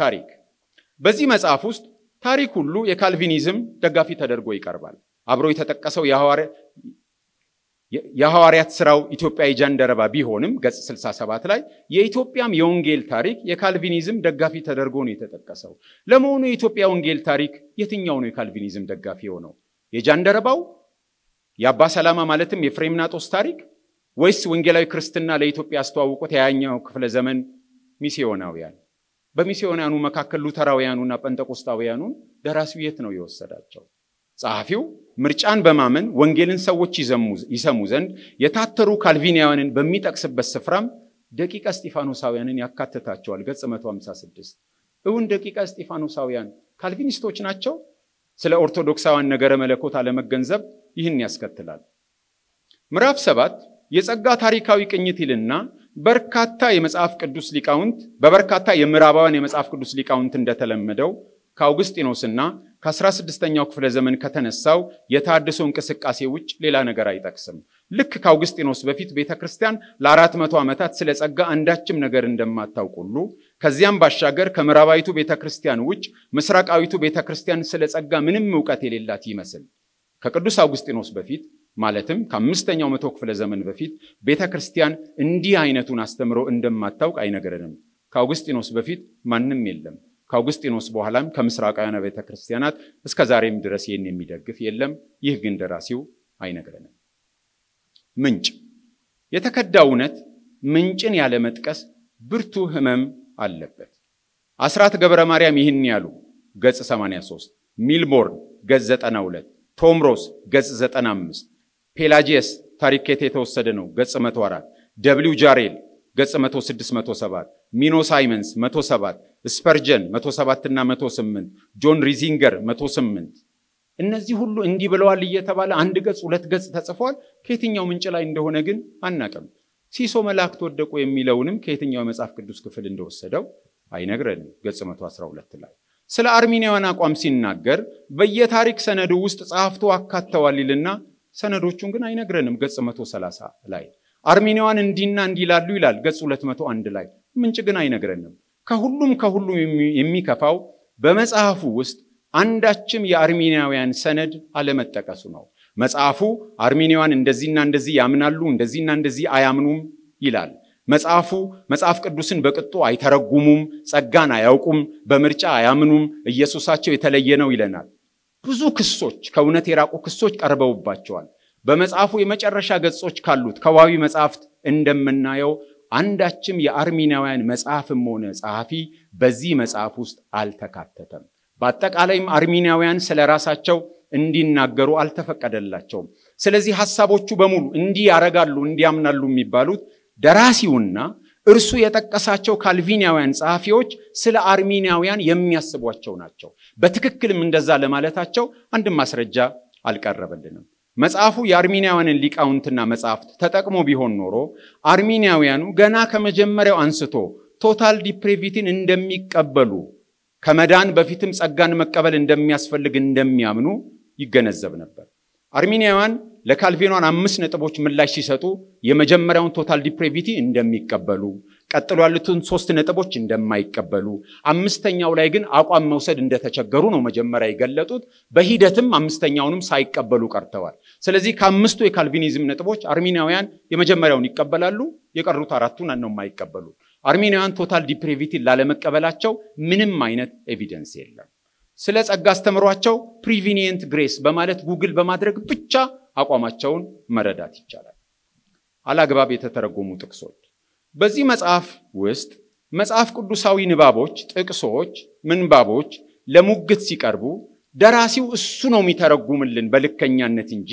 ታሪክ በዚህ መጽሐፍ ውስጥ ታሪክ ሁሉ የካልቪኒዝም ደጋፊ ተደርጎ ይቀርባል። አብሮ የተጠቀሰው የሐዋርያት ስራው ኢትዮጵያዊ ጃንደረባ ቢሆንም ገጽ 67 ላይ የኢትዮጵያም የወንጌል ታሪክ የካልቪኒዝም ደጋፊ ተደርጎ ነው የተጠቀሰው። ለመሆኑ የኢትዮጵያ ወንጌል ታሪክ የትኛው ነው የካልቪኒዝም ደጋፊ የሆነው? የጃንደረባው የአባ ሰላማ ማለትም የፍሬምናጦስ ታሪክ ወይስ ወንጌላዊ ክርስትና ለኢትዮጵያ ያስተዋውቁት የያኛው ክፍለ ዘመን ሚስዮናውያን? በሚስዮናውያኑ መካከል ሉተራውያኑና ጴንጠቆስታውያኑን ደራሲው የት ነው የወሰዳቸው? ጸሐፊው ምርጫን በማመን ወንጌልን ሰዎች ይሰሙ ዘንድ የታተሩ ካልቪኒያውያንን በሚጠቅስበት ስፍራም ደቂቀ እስጢፋኖሳውያንን ያካትታቸዋል። ገጽ 156 እውን ደቂቀ እስጢፋኖሳውያን ካልቪኒስቶች ናቸው። ስለ ኦርቶዶክሳውያን ነገረ መለኮት አለመገንዘብ ይህን ያስከትላል። ምዕራፍ ሰባት የጸጋ ታሪካዊ ቅኝት ይልና በርካታ የመጽሐፍ ቅዱስ ሊቃውንት በበርካታ የምዕራባውያን የመጽሐፍ ቅዱስ ሊቃውንት እንደተለመደው ከአውግስጢኖስና ከ16ኛው ክፍለ ዘመን ከተነሳው የታድሶ እንቅስቃሴ ውጭ ሌላ ነገር አይጠቅስም። ልክ ከአውግስጢኖስ በፊት ቤተ ክርስቲያን ለአራት መቶ ዓመታት ስለ ጸጋ አንዳችም ነገር እንደማታውቅ ሁሉ ከዚያም ባሻገር ከምዕራባዊቱ ቤተ ክርስቲያን ውጭ ምስራቃዊቱ ቤተ ክርስቲያን ስለ ጸጋ ምንም እውቀት የሌላት ይመስል ከቅዱስ አውግስጢኖስ በፊት ማለትም ከአምስተኛው መቶ ክፍለ ዘመን በፊት ቤተ ክርስቲያን እንዲህ አይነቱን አስተምሮ እንደማታውቅ አይነገረንም። ከአውግስጢኖስ በፊት ማንም የለም። ከአውግስጢኖስ በኋላም ከምስራቃውያን ቤተ ክርስቲያናት እስከ ዛሬም ድረስ ይህን የሚደግፍ የለም። ይህ ግን ደራሲው አይነግረንም። ምንጭ የተከዳ እውነት ምንጭን ያለመጥቀስ ብርቱ ህመም አለበት። አስራት ገብረ ማርያም ይህን ያሉ ገጽ 83፣ ሚልቦርን ገጽ 92፣ ቶምሮስ ገጽ 95፣ ፔላጂየስ ታሪኬት የተወሰደ ነው ገጽ 104፣ ደብሊው ጃሬል ገጽ 1607፣ ሚኖ ሳይመንስ 107 ስፐርጀን 107 እና 108 ጆን ሪዚንገር 108 እነዚህ ሁሉ እንዲህ ብለዋል እየተባለ አንድ ገጽ ሁለት ገጽ ተጽፏል። ከየትኛው ምንጭ ላይ እንደሆነ ግን አናቅም። ሲሶ መላእክት ወደቁ የሚለውንም ከየትኛው የመጽሐፍ ቅዱስ ክፍል እንደወሰደው አይነግረንም። ገጽ 112 ላይ ስለ አርሚናውያን አቋም ሲናገር በየታሪክ ሰነዱ ውስጥ ጸሐፍቱ አካተዋል ይልና ሰነዶቹን ግን አይነግረንም። ገጽ 130 ላይ አርሚናውያን እንዲና እንዲላሉ ይላል። ገጽ 201 ላይ ምንጭ ግን አይነግረንም። ከሁሉም ከሁሉም የሚከፋው በመጽሐፉ ውስጥ አንዳችም የአርሜኒያውያን ሰነድ አለመጠቀሱ ነው። መጽሐፉ አርሜኒያውያን እንደዚህና እንደዚህ ያምናሉ፣ እንደዚህና እንደዚህ አያምኑም ይላል። መጽሐፉ መጽሐፍ ቅዱስን በቅጡ አይተረጉሙም፣ ጸጋን አያውቁም፣ በምርጫ አያምኑም፣ ኢየሱሳቸው የተለየ ነው ይለናል። ብዙ ክሶች፣ ከእውነት የራቁ ክሶች ቀርበውባቸዋል። በመጽሐፉ የመጨረሻ ገጾች ካሉት ከዋቢ መጽሐፍት እንደምናየው አንዳችም የአርሚናውያን መጽሐፍም ሆነ ጸሐፊ በዚህ መጽሐፍ ውስጥ አልተካተተም። በአጠቃላይም አርሚናውያን ስለ ራሳቸው እንዲናገሩ አልተፈቀደላቸውም። ስለዚህ ሀሳቦቹ በሙሉ እንዲህ ያረጋሉ፣ እንዲያምናሉ የሚባሉት ደራሲውና እርሱ የጠቀሳቸው ካልቪናውያን ጸሐፊዎች ስለ አርሚናውያን የሚያስቧቸው ናቸው። በትክክልም እንደዛ ለማለታቸው አንድም ማስረጃ አልቀረበልንም። መጽሐፉ የአርሜኒያውያንን ሊቃውንትና መጽሐፍት ተጠቅሞ ቢሆን ኖሮ አርሚኒያውያኑ ገና ከመጀመሪያው አንስቶ ቶታል ዲፕሬቪቲን እንደሚቀበሉ ከመዳን በፊትም ጸጋን መቀበል እንደሚያስፈልግ እንደሚያምኑ ይገነዘብ ነበር። አርሚኒያውያን ለካልቪኗን አምስት ነጥቦች ምላሽ ሲሰጡ የመጀመሪያውን ቶታል ዲፕሬቪቲ እንደሚቀበሉ፣ ቀጥሎ ያሉትን ሶስት ነጥቦች እንደማይቀበሉ፣ አምስተኛው ላይ ግን አቋም መውሰድ እንደተቸገሩ ነው መጀመሪያ የገለጡት። በሂደትም አምስተኛውንም ሳይቀበሉ ቀርተዋል። ስለዚህ ከአምስቱ የካልቪኒዝም ነጥቦች አርሚናውያን የመጀመሪያውን ይቀበላሉ፣ የቀሩት አራቱን ነው የማይቀበሉ። አርሚናውያን ቶታል ዲፕሬቪቲን ላለመቀበላቸው ምንም አይነት ኤቪደንስ የለም። ስለ ጸጋ አስተምሯቸው ፕሪቪኒየንት ግሬስ በማለት ጉግል በማድረግ ብቻ አቋማቸውን መረዳት ይቻላል። አላግባብ የተተረጎሙ ጥቅሶች በዚህ መጽሐፍ ውስጥ መጽሐፍ ቅዱሳዊ ንባቦች፣ ጥቅሶች፣ ምንባቦች ለሙግት ሲቀርቡ ደራሲው እሱ ነው የሚተረጉምልን በልከኛነት እንጂ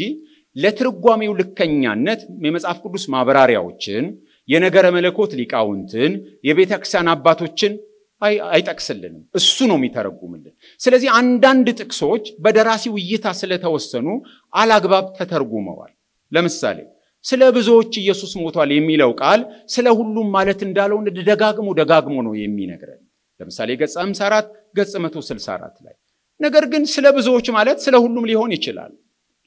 ለትርጓሜው ልከኛነት የመጽሐፍ ቅዱስ ማብራሪያዎችን፣ የነገረ መለኮት ሊቃውንትን፣ የቤተ ክርስቲያን አባቶችን አይጠቅስልንም። እሱ ነው የሚተረጉምልን። ስለዚህ አንዳንድ ጥቅሶች በደራሲው እይታ ስለተወሰኑ አላግባብ ተተርጉመዋል። ለምሳሌ ስለ ብዙዎች ኢየሱስ ሞቷል የሚለው ቃል ስለ ሁሉም ማለት እንዳለውን ደጋግሞ ደጋግሞ ነው የሚነግረን። ለምሳሌ ገጽ 54 ገጽ 164 ላይ ነገር ግን ስለ ብዙዎች ማለት ስለ ሁሉም ሊሆን ይችላል።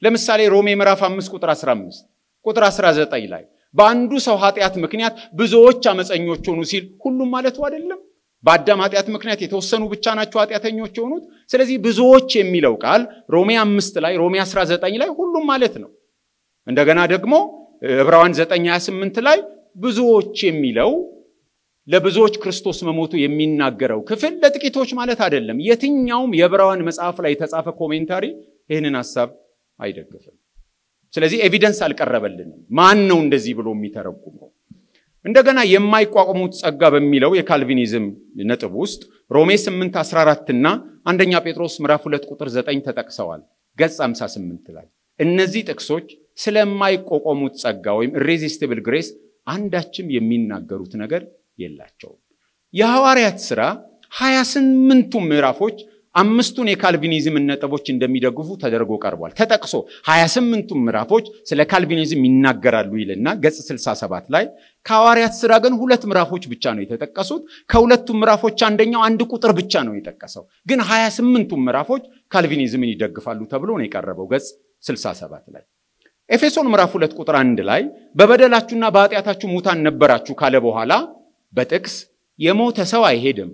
ለምሳሌ ሮሜ ምዕራፍ 5 ቁጥር 15 ቁጥር 19 ላይ በአንዱ ሰው ኃጢአት ምክንያት ብዙዎች አመፀኞች ሆኑ ሲል ሁሉም ማለቱ አይደለም። በአዳም ኃጢአት ምክንያት የተወሰኑ ብቻ ናቸው ኃጢአተኞች የሆኑት። ስለዚህ ብዙዎች የሚለው ቃል ሮሜ 5 ላይ ሮሜ 19 ላይ ሁሉም ማለት ነው። እንደገና ደግሞ ዕብራውያን 9:28 ላይ ብዙዎች የሚለው ለብዙዎች ክርስቶስ መሞቱ የሚናገረው ክፍል ለጥቂቶች ማለት አይደለም። የትኛውም የዕብራውያን መጽሐፍ ላይ የተጻፈ ኮሜንታሪ ይህንን ሀሳብ አይደግፍም። ስለዚህ ኤቪደንስ አልቀረበልንም። ማን ነው እንደዚህ ብሎ የሚተረጉመው? እንደገና የማይቋቋሙት ጸጋ በሚለው የካልቪኒዝም ነጥብ ውስጥ ሮሜ 8 14 እና አንደኛ ጴጥሮስ ምዕራፍ 2 ቁጥር 9 ተጠቅሰዋል። ገጽ 58 ላይ እነዚህ ጥቅሶች ስለማይቆቆሙት ጸጋ ወይም ሬዚስትብል ግሬስ አንዳችም የሚናገሩት ነገር የላቸውም። የሐዋርያት ሥራ ሀያ ስምንቱ ምዕራፎች አምስቱን የካልቪኒዝም ነጥቦች እንደሚደግፉ ተደርጎ ቀርቧል። ተጠቅሶ 28ቱ ምዕራፎች ስለ ካልቪኒዝም ይናገራሉ ይልና ገጽ 67 ላይ ከሐዋርያት ሥራ ግን ሁለት ምዕራፎች ብቻ ነው የተጠቀሱት። ከሁለቱ ምዕራፎች አንደኛው አንድ ቁጥር ብቻ ነው የጠቀሰው። ግን 28ቱ ምዕራፎች ካልቪኒዝምን ይደግፋሉ ተብሎ ነው የቀረበው ገጽ 67 ላይ ኤፌሶን ምዕራፍ ሁለት ቁጥር አንድ ላይ በበደላችሁና በኃጢአታችሁ ሙታን ነበራችሁ ካለ በኋላ በጥቅስ የሞተ ሰው አይሄድም፣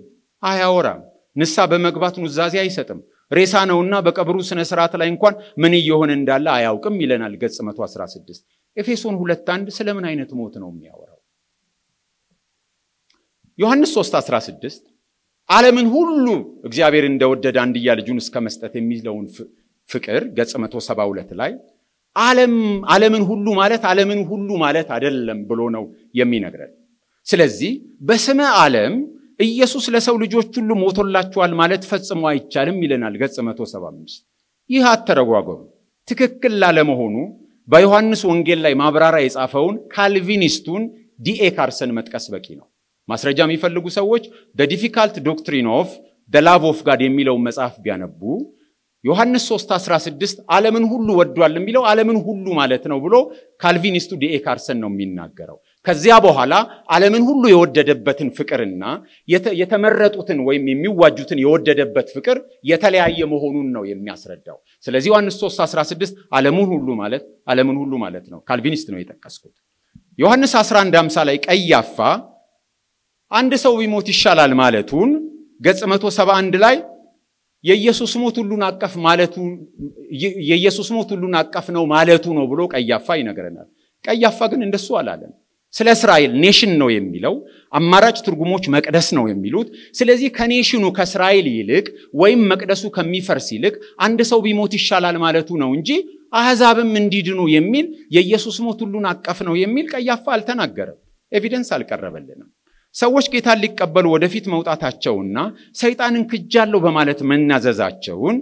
አያወራም፣ ንሳ በመግባት ኑዛዜ አይሰጥም፣ ሬሳ ነውና በቀብሩ ስነ ስርዓት ላይ እንኳን ምን እየሆነ እንዳለ አያውቅም ይለናል ገጽ 116 ኤፌሶን 2 1 ስለምን አይነት ሞት ነው የሚያወራው? ዮሐንስ 3 16 ዓለምን ሁሉ እግዚአብሔር እንደወደደ አንድያ ልጁን እስከ መስጠት የሚለውን ፍቅር ገጽ 172 ላይ ዓለም ዓለምን ሁሉ ማለት ዓለምን ሁሉ ማለት አይደለም ብሎ ነው የሚነግረን። ስለዚህ በስመ ዓለም ኢየሱስ ለሰው ልጆች ሁሉ ሞቶላችኋል ማለት ፈጽሞ አይቻልም ይለናል ገጽ 175 ይህ አተረጓጎም ትክክል ላለመሆኑ በዮሐንስ ወንጌል ላይ ማብራሪያ የጻፈውን ካልቪኒስቱን ዲኤ ካርሰን መጥቀስ በቂ ነው። ማስረጃ የሚፈልጉ ሰዎች ደ ዲፊካልት ዶክትሪን ኦፍ ደ ላቭ ኦፍ ጋድ የሚለውን መጽሐፍ ቢያነቡ ዮሐንስ 3:16 ዓለምን ሁሉ ወዷል የሚለው ዓለምን ሁሉ ማለት ነው ብሎ ካልቪኒስቱ ዲኤ ካርሰን ነው የሚናገረው። ከዚያ በኋላ ዓለምን ሁሉ የወደደበትን ፍቅርና የተመረጡትን ወይም የሚዋጁትን የወደደበት ፍቅር የተለያየ መሆኑን ነው የሚያስረዳው። ስለዚህ ዮሐንስ 3:16 ዓለምን ሁሉ ማለት ዓለምን ሁሉ ማለት ነው። ካልቪኒስት ነው የጠቀስኩት። ዮሐንስ 11:50 ላይ ቀያፋ አንድ ሰው ቢሞት ይሻላል ማለቱን ገጽ 171 ላይ የኢየሱስ ሞት ሁሉን አቀፍ ማለቱ የኢየሱስ ሞት ሁሉን አቀፍ ነው ማለቱ ነው ብሎ ቀያፋ ይነግረናል። ቀያፋ ግን እንደሱ አላለም። ስለ እስራኤል ኔሽን ነው የሚለው። አማራጭ ትርጉሞች መቅደስ ነው የሚሉት። ስለዚህ ከኔሽኑ ከእስራኤል ይልቅ ወይም መቅደሱ ከሚፈርስ ይልቅ አንድ ሰው ቢሞት ይሻላል ማለቱ ነው እንጂ አሕዛብም እንዲድኑ የሚል የኢየሱስ ሞት ሁሉን አቀፍ ነው የሚል ቀያፋ አልተናገረም። ኤቪደንስ አልቀረበልንም። ሰዎች ጌታን ሊቀበሉ ወደፊት መውጣታቸውና ሰይጣንን ክጃለሁ በማለት መናዘዛቸውን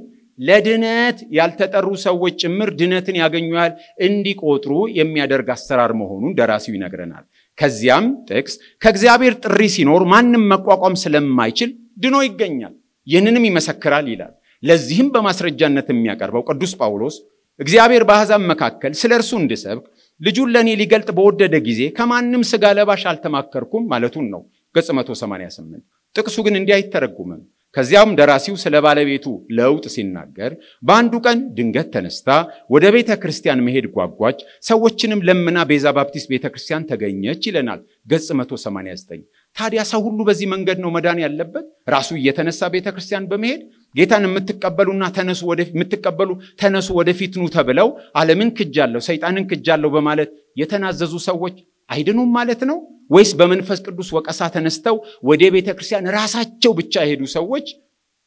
ለድነት ያልተጠሩ ሰዎች ጭምር ድነትን ያገኙሃል እንዲቆጥሩ የሚያደርግ አሰራር መሆኑን ደራሲው ይነግረናል። ከዚያም ጥቅስ ከእግዚአብሔር ጥሪ ሲኖር ማንም መቋቋም ስለማይችል ድኖ ይገኛል፣ ይህንንም ይመሰክራል ይላል። ለዚህም በማስረጃነት የሚያቀርበው ቅዱስ ጳውሎስ እግዚአብሔር በአሕዛብ መካከል ስለ እርሱ እንድሰብክ ልጁን ለእኔ ሊገልጥ በወደደ ጊዜ ከማንም ስጋ ለባሽ አልተማከርኩም ማለቱን ነው ገጽ 188 ጥቅሱ ግን እንዲህ አይተረጉምም ከዚያም ደራሲው ስለ ባለቤቱ ለውጥ ሲናገር በአንዱ ቀን ድንገት ተነስታ ወደ ቤተ ክርስቲያን መሄድ ጓጓች፣ ሰዎችንም ለምና ቤዛ ባፕቲስት ቤተ ክርስቲያን ተገኘች ይለናል ገጽ 189። ታዲያ ሰው ሁሉ በዚህ መንገድ ነው መዳን ያለበት? ራሱ እየተነሳ ቤተ ክርስቲያን በመሄድ ጌታን የምትቀበሉና ተነሱ የምትቀበሉ ተነሱ ወደፊት ኑ ተብለው ዓለምን ክጃለሁ፣ ሰይጣንን ክጃለሁ በማለት የተናዘዙ ሰዎች አይድኑም ማለት ነው ወይስ በመንፈስ ቅዱስ ወቀሳ ተነስተው ወደ ቤተ ክርስቲያን ራሳቸው ብቻ የሄዱ ሰዎች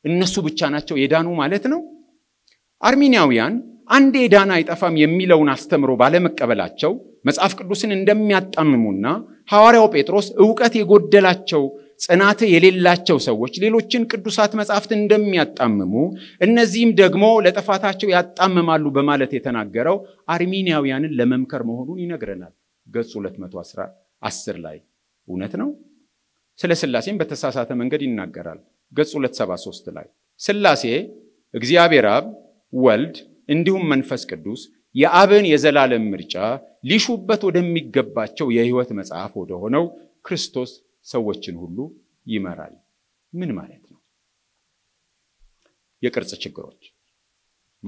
እነሱ ብቻ ናቸው የዳኑ ማለት ነው? አርሚኒያውያን አንድ የዳን አይጠፋም የሚለውን አስተምሮ ባለመቀበላቸው መጽሐፍ ቅዱስን እንደሚያጣምሙና ሐዋርያው ጴጥሮስ እውቀት የጎደላቸው ጽናት የሌላቸው ሰዎች ሌሎችን ቅዱሳት መጻሕፍት እንደሚያጣምሙ እነዚህም ደግሞ ለጥፋታቸው ያጣምማሉ በማለት የተናገረው አርሜኒያውያንን ለመምከር መሆኑን ይነግረናል። ገጽ 210 ላይ እውነት ነው። ስለ ስላሴም በተሳሳተ መንገድ ይናገራል። ገጽ 273 ላይ ስላሴ እግዚአብሔር አብ፣ ወልድ እንዲሁም መንፈስ ቅዱስ የአብን የዘላለም ምርጫ ሊሹበት ወደሚገባቸው የሕይወት መጽሐፍ ወደሆነው ክርስቶስ ሰዎችን ሁሉ ይመራል። ምን ማለት ነው? የቅርጽ ችግሮች፣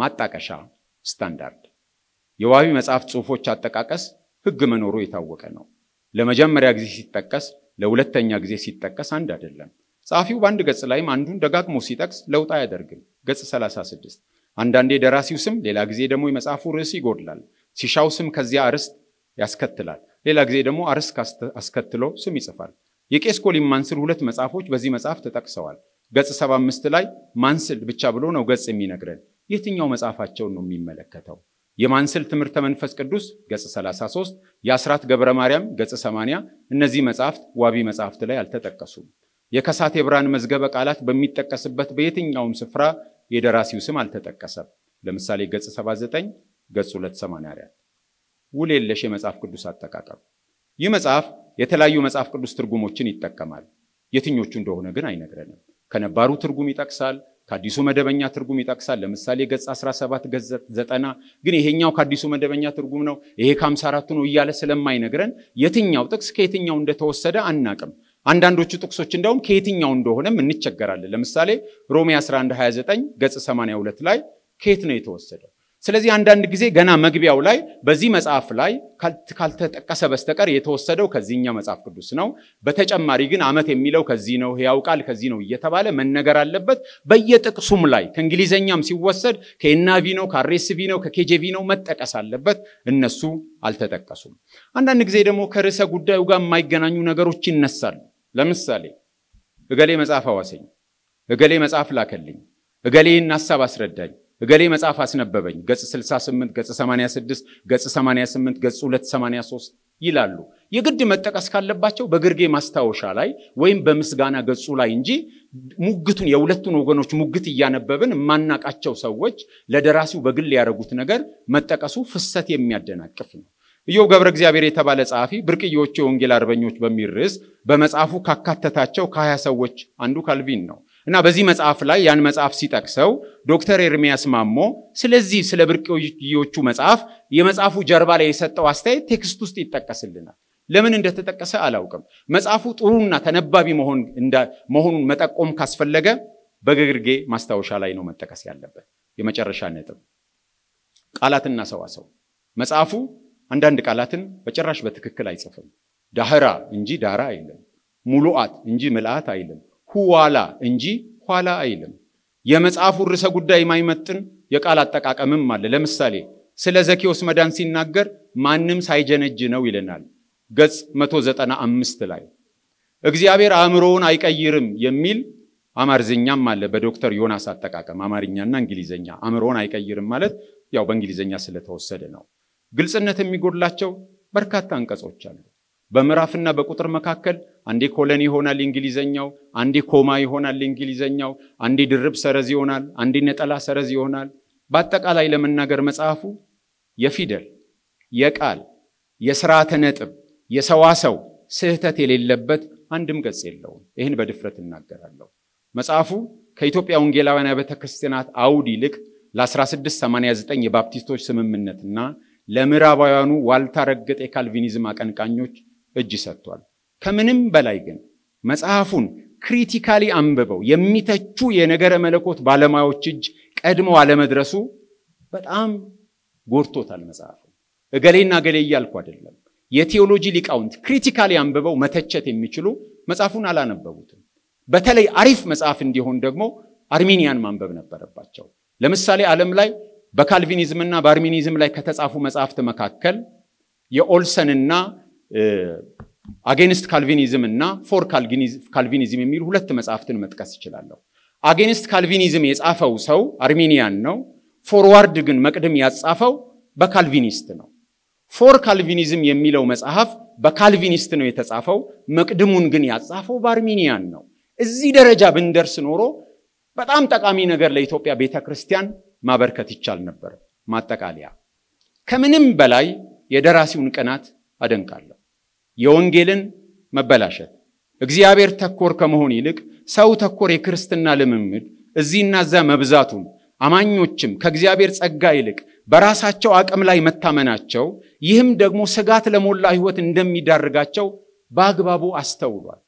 ማጣቀሻ፣ ስታንዳርድ። የዋቢ መጽሐፍ ጽሑፎች አጠቃቀስ ሕግ መኖሩ የታወቀ ነው። ለመጀመሪያ ጊዜ ሲጠቀስ፣ ለሁለተኛ ጊዜ ሲጠቀስ አንድ አይደለም። ጸሐፊው በአንድ ገጽ ላይም አንዱን ደጋግሞ ሲጠቅስ ለውጥ አያደርግም። ገጽ 36 አንዳንዴ ደራሲው ስም፣ ሌላ ጊዜ ደግሞ የመጽሐፉ ርዕስ ይጎድላል። ሲሻው ስም ከዚያ አርዕስት ያስከትላል፣ ሌላ ጊዜ ደግሞ አርዕስት አስከትሎ ስም ይጽፋል። የቄስ ኮሊን ማንስል ሁለት መጽሐፎች በዚህ መጽሐፍ ተጠቅሰዋል። ገጽ 75 ላይ ማንስል ብቻ ብሎ ነው ገጽ የሚነግረን። የትኛው መጽሐፋቸውን ነው የሚመለከተው? የማንስል ትምህርተ መንፈስ ቅዱስ ገጽ 33፣ የአስራት ገብረ ማርያም ገጽ 80። እነዚህ መጽሐፍት ዋቢ መጽሐፍት ላይ አልተጠቀሱም። የከሳቴ ብርሃን መዝገበ ቃላት በሚጠቀስበት በየትኛውም ስፍራ የደራሲው ስም አልተጠቀሰም። ለምሳሌ ገጽ 79፣ ገጽ 284። ውል የለሽ የመጽሐፍ ቅዱስ አጠቃቀም ይህ መጽሐፍ የተለያዩ መጽሐፍ ቅዱስ ትርጉሞችን ይጠቀማል። የትኞቹ እንደሆነ ግን አይነግረንም። ከነባሩ ትርጉም ይጠቅሳል፣ ከአዲሱ መደበኛ ትርጉም ይጠቅሳል። ለምሳሌ ገጽ 17 ገጽ 90 ግን ይሄኛው ከአዲሱ መደበኛ ትርጉም ነው፣ ይሄ ከ54 ነው እያለ ስለማይነግረን የትኛው ጥቅስ ከየትኛው እንደተወሰደ አናቅም። አንዳንዶቹ ጥቅሶች እንደውም ከየትኛው እንደሆነም እንቸገራለን። ለምሳሌ ሮሜ 11 29 ገጽ 82 ላይ ከየት ነው የተወሰደው ስለዚህ አንዳንድ ጊዜ ገና መግቢያው ላይ በዚህ መጽሐፍ ላይ ካልተጠቀሰ በስተቀር የተወሰደው ከዚህኛው መጽሐፍ ቅዱስ ነው። በተጨማሪ ግን ዓመት የሚለው ከዚህ ነው፣ ሕያው ቃል ከዚህ ነው እየተባለ መነገር አለበት። በየጥቅሱም ላይ ከእንግሊዘኛም ሲወሰድ ከኤናቪ ነው፣ ከአሬስቪ ነው፣ ከኬጄቪ ነው መጠቀስ አለበት። እነሱ አልተጠቀሱም። አንዳንድ ጊዜ ደግሞ ከርዕሰ ጉዳዩ ጋር የማይገናኙ ነገሮች ይነሳሉ። ለምሳሌ እገሌ መጽሐፍ አዋሰኝ፣ እገሌ መጽሐፍ ላከልኝ፣ እገሌ ይህን ሀሳብ አስረዳኝ እገሌ መጽሐፍ አስነበበኝ ገጽ 68 ገጽ 86 ገጽ 88 ገጽ 283 ይላሉ የግድ መጠቀስ ካለባቸው በግርጌ ማስታወሻ ላይ ወይም በምስጋና ገጹ ላይ እንጂ ሙግቱን የሁለቱን ወገኖች ሙግት እያነበብን የማናቃቸው ሰዎች ለደራሲው በግል ያደረጉት ነገር መጠቀሱ ፍሰት የሚያደናቅፍ ነው እዮብ ገብረ እግዚአብሔር የተባለ ጸሐፊ ብርቅዮቹ የወንጌል አርበኞች በሚል ርዕስ በመጽሐፉ ካካተታቸው ከሀያ ሰዎች አንዱ ካልቪን ነው እና በዚህ መጽሐፍ ላይ ያን መጽሐፍ ሲጠቅሰው ዶክተር ኤርሚያስ ማሞ ስለዚህ ስለ ብርቅዮቹ መጽሐፍ የመጽሐፉ ጀርባ ላይ የሰጠው አስተያየት ቴክስት ውስጥ ይጠቀስልናል። ለምን እንደተጠቀሰ አላውቅም። መጽሐፉ ጥሩና ተነባቢ መሆኑን መጠቆም ካስፈለገ በግርጌ ማስታወሻ ላይ ነው መጠቀስ ያለበት። የመጨረሻ ነጥብ ቃላትና ሰዋሰው። መጽሐፉ አንዳንድ ቃላትን በጭራሽ በትክክል አይጽፍም። ዳህራ እንጂ ዳራ አይልም። ሙሉአት እንጂ ምልአት አይልም። ሁዋላ እንጂ ኋላ አይልም። የመጽሐፉ ርዕሰ ጉዳይ የማይመጥን የቃል አጠቃቀምም አለ። ለምሳሌ ስለ ዘኬዎስ መዳን ሲናገር ማንም ሳይጀነጅ ነው ይለናል ገጽ 195 ላይ። እግዚአብሔር አእምሮውን አይቀይርም የሚል አማርዝኛም አለ በዶክተር ዮናስ አጠቃቀም አማርኛና እንግሊዘኛ። አእምሮውን አይቀይርም ማለት ያው በእንግሊዘኛ ስለተወሰደ ነው። ግልጽነት የሚጎድላቸው በርካታ አንቀጾች አሉ። በምዕራፍና በቁጥር መካከል አንዴ ኮለን ይሆናል እንግሊዘኛው፣ አንዴ ኮማ ይሆናል እንግሊዘኛው፣ አንዴ ድርብ ሰረዝ ይሆናል፣ አንዴ ነጠላ ሰረዝ ይሆናል። በአጠቃላይ ለመናገር መጽሐፉ የፊደል የቃል የስርዓተ ነጥብ የሰዋሰው ስህተት የሌለበት አንድም ገጽ የለውም። ይህን በድፍረት እናገራለሁ። መጽሐፉ ከኢትዮጵያ ወንጌላውያን ቤተ ክርስቲያናት አውድ ይልቅ ለ1689 የባፕቲስቶች ስምምነትና ለምዕራባውያኑ ዋልታ ረገጥ የካልቪኒዝም አቀንቃኞች እጅ ሰጥቷል። ከምንም በላይ ግን መጽሐፉን ክሪቲካሊ አንብበው የሚተቹ የነገረ መለኮት ባለሙያዎች እጅ ቀድሞ አለመድረሱ በጣም ጎድቶታል። መጽሐፉ እገሌና እገሌ እያልኩ አይደለም። የቴዎሎጂ ሊቃውንት ክሪቲካሊ አንብበው መተቸት የሚችሉ መጽሐፉን አላነበቡትም። በተለይ አሪፍ መጽሐፍ እንዲሆን ደግሞ አርሚኒያን ማንበብ ነበረባቸው። ለምሳሌ ዓለም ላይ በካልቪኒዝምና በአርሚኒዝም ላይ ከተጻፉ መጽሐፍት መካከል የኦልሰንና አጌንስት ካልቪኒዝም እና ፎር ካልቪኒዝም የሚሉ ሁለት መጽሐፍትን መጥቀስ እችላለሁ። አጌንስት ካልቪኒዝም የጻፈው ሰው አርሜኒያን ነው። ፎርዋርድ ግን መቅድም ያጻፈው በካልቪኒስት ነው። ፎር ካልቪኒዝም የሚለው መጽሐፍ በካልቪኒስት ነው የተጻፈው፣ መቅድሙን ግን ያጻፈው በአርሜኒያን ነው። እዚህ ደረጃ ብንደርስ ኖሮ በጣም ጠቃሚ ነገር ለኢትዮጵያ ቤተ ክርስቲያን ማበርከት ይቻል ነበር። ማጠቃለያ፣ ከምንም በላይ የደራሲውን ቅናት አደንቃለሁ። የወንጌልን መበላሸት እግዚአብሔር ተኮር ከመሆን ይልቅ ሰው ተኮር የክርስትና ልምምድ እዚህና እዛ መብዛቱን አማኞችም ከእግዚአብሔር ጸጋ ይልቅ በራሳቸው አቅም ላይ መታመናቸው ይህም ደግሞ ስጋት ለሞላ ሕይወት እንደሚዳርጋቸው በአግባቡ አስተውሏል።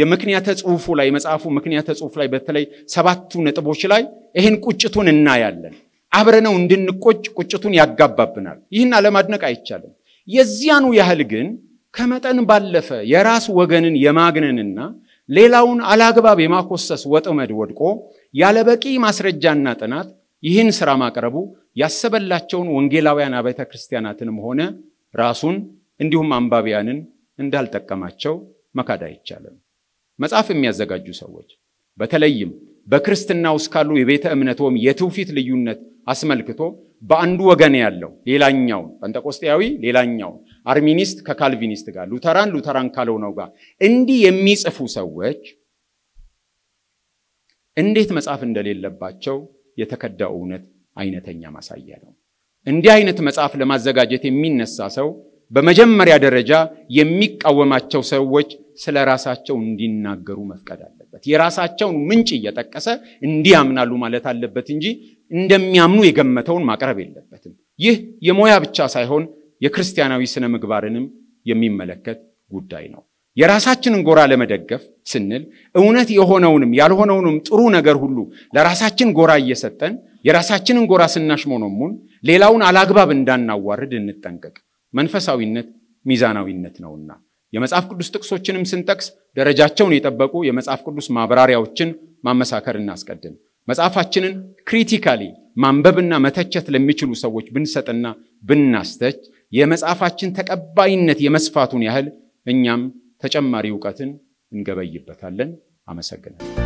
የምክንያተ ጽሑፉ ላይ መጽሐፉ ምክንያተ ጽሑፍ ላይ በተለይ ሰባቱ ነጥቦች ላይ ይህን ቁጭቱን እናያለን። አብረነው እንድንቆጭ ቁጭቱን ያጋባብናል። ይህን አለማድነቅ አይቻልም። የዚያኑ ያህል ግን ከመጠን ባለፈ የራስ ወገንን የማግነንና ሌላውን አላግባብ የማኮሰስ ወጥመድ ወድቆ ያለበቂ ማስረጃና ጥናት ይህን ሥራ ማቅረቡ ያሰበላቸውን ወንጌላውያን አብያተ ክርስቲያናትንም ሆነ ራሱን እንዲሁም አንባቢያንን እንዳልጠቀማቸው መካድ አይቻልም። መጽሐፍ የሚያዘጋጁ ሰዎች በተለይም በክርስትና ውስጥ ካሉ የቤተ እምነት ወይም የትውፊት ልዩነት አስመልክቶ በአንዱ ወገን ያለው ሌላኛውን ጴንጠቆስጤያዊ ሌላኛውን አርሚኒስት ከካልቪኒስት ጋር፣ ሉተራን ሉተራን ካልሆነው ጋር እንዲህ የሚጽፉ ሰዎች እንዴት መጻፍ እንደሌለባቸው የተከዳው እውነት አይነተኛ ማሳያ ነው። እንዲህ አይነት መጽሐፍ ለማዘጋጀት የሚነሳ ሰው በመጀመሪያ ደረጃ የሚቃወማቸው ሰዎች ስለ ራሳቸው እንዲናገሩ መፍቀድ አለበት። የራሳቸውን ምንጭ እየጠቀሰ እንዲህ ያምናሉ ማለት አለበት እንጂ እንደሚያምኑ የገመተውን ማቅረብ የለበትም። ይህ የሙያ ብቻ ሳይሆን የክርስቲያናዊ ስነ ምግባርንም የሚመለከት ጉዳይ ነው። የራሳችንን ጎራ ለመደገፍ ስንል እውነት የሆነውንም ያልሆነውንም ጥሩ ነገር ሁሉ ለራሳችን ጎራ እየሰጠን የራሳችንን ጎራ ስናሽሞኖሙን ሌላውን አላግባብ እንዳናዋርድ እንጠንቀቅ። መንፈሳዊነት ሚዛናዊነት ነውና የመጽሐፍ ቅዱስ ጥቅሶችንም ስንጠቅስ ደረጃቸውን የጠበቁ የመጽሐፍ ቅዱስ ማብራሪያዎችን ማመሳከር እናስቀድም። መጽሐፋችንን ክሪቲካሊ ማንበብና መተቸት ለሚችሉ ሰዎች ብንሰጥና ብናስተች የመጽሐፋችን ተቀባይነት የመስፋቱን ያህል እኛም ተጨማሪ እውቀትን እንገበይበታለን። አመሰግናለሁ።